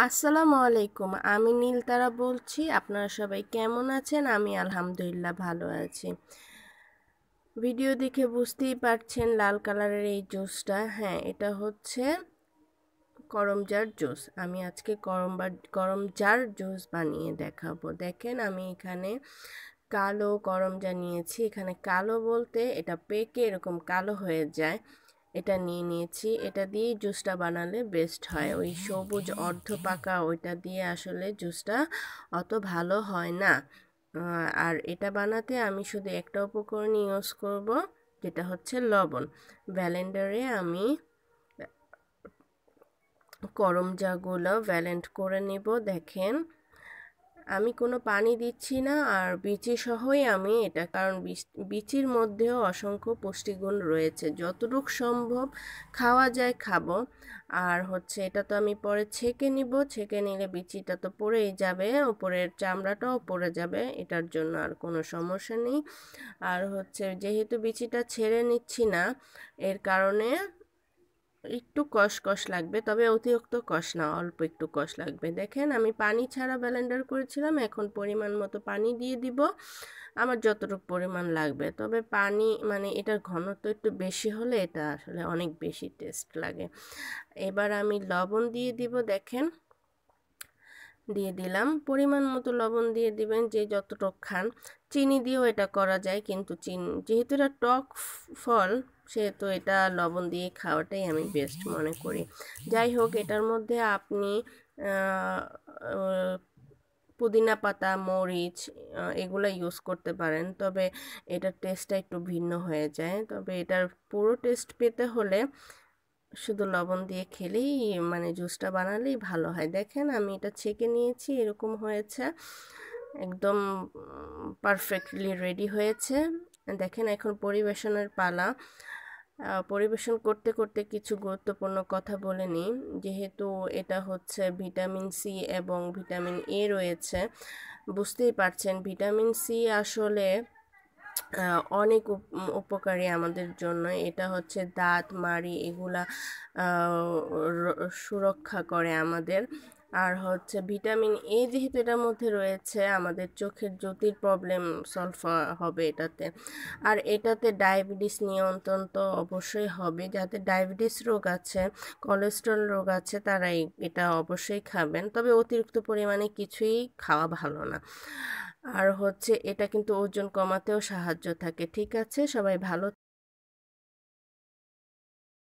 আসসালামু আলাইকুম আমি নীলতারা বলছি আপনারা সবাই কেমন আছেন আমি আলহামদুলিল্লাহ ভালো আছি ভিডিও দেখে বুঝতেই পারছেন লাল কালারের এই জুসটা হ্যাঁ এটা হচ্ছে করমজার জুস আমি আজকে করমবার করমজার জুস বানিয়ে দেখাবো দেখেন আমি এখানে কালো করমজা নিয়েছি এখানে কালো বলতে এটা পেকে এরকম কালো হয়ে যায় এটা নিয়ে নিয়েছি এটা দিয়ে জুসটা বানালে বেস্ট হয় ওই সবুজ অর্ধ পাকা ওইটা দিয়ে আসলে জুসটা অত ভালো হয় না আর এটা বানাতে আমি শুধু একটা উপকরণ ইউজ করব যেটা হচ্ছে লবণ ব্যালেন্ডারে আমি করমজাগুলো ভ্যালেন্ট করে নেব দেখেন আমি কোনো পানি দিচ্ছি না আর বিচি সহই আমি এটা কারণ বিচির মধ্যেও অসংখ্য পুষ্টিগুণ রয়েছে যতটুকু সম্ভব খাওয়া যায় খাবো আর হচ্ছে এটা তো আমি পরে ছেঁকে নিব ছেঁকে নিলে বিচিটা তো পড়েই যাবে ওপরের চামড়াটাও পড়ে যাবে এটার জন্য আর কোনো সমস্যা নেই আর হচ্ছে যেহেতু বিচিটা ছেড়ে নিচ্ছি না এর কারণে একটু কষ কষ লাগবে তবে অতিরিক্ত কষ না অল্প একটু কষ লাগবে দেখেন আমি পানি ছাড়া ব্যালেন্ডার করেছিলাম এখন পরিমাণ মতো পানি দিয়ে দিব আমার যতটুকু পরিমাণ লাগবে তবে পানি মানে এটার ঘনত্ব একটু বেশি হলে এটা আসলে অনেক বেশি টেস্ট লাগে এবার আমি লবণ দিয়ে দিব দেখেন দিয়ে দিলাম পরিমাণ মতো লবণ দিয়ে দিবেন যে যতটুক খান চিনি দিয়েও এটা করা যায় কিন্তু চিনি যেহেতু এটা টক ফল সেহেতু এটা লবণ দিয়ে খাওয়াটাই আমি বেস্ট মনে করি যাই হোক এটার মধ্যে আপনি পুদিনা পাতা মরিচ এগুলো ইউজ করতে পারেন তবে এটার টেস্টটা একটু ভিন্ন হয়ে যায় তবে এটার পুরো টেস্ট পেতে হলে শুধু লবণ দিয়ে খেলেই মানে জুসটা বানালেই ভালো হয় দেখেন আমি এটা ছেঁকে নিয়েছি এরকম হয়েছে একদম পারফেক্টলি রেডি হয়েছে দেখেন এখন পরিবেশনের পালা পরিবেশন করতে করতে কিছু গুরুত্বপূর্ণ কথা বলে নিই যেহেতু এটা হচ্ছে ভিটামিন সি এবং ভিটামিন এ রয়েছে বুঝতেই পারছেন ভিটামিন সি আসলে অনেক উপকারী আমাদের জন্য এটা হচ্ছে দাঁত মাড়ি এগুলা সুরক্ষা করে আমাদের আর হচ্ছে ভিটামিন এ যেহেতু এটার মধ্যে রয়েছে আমাদের চোখের জ্যোতির প্রবলেম সলভ হবে এটাতে আর এটাতে ডায়াবেটিস নিয়ন্ত্রণ তো অবশ্যই হবে যাতে ডায়াবেটিস রোগ আছে কোলেস্ট্রল রোগ আছে তারা এটা অবশ্যই খাবেন তবে অতিরিক্ত পরিমাণে কিছুই খাওয়া ভালো না আর হচ্ছে এটা কিন্তু ওজন কমাতেও সাহায্য থাকে ঠিক আছে সবাই ভালো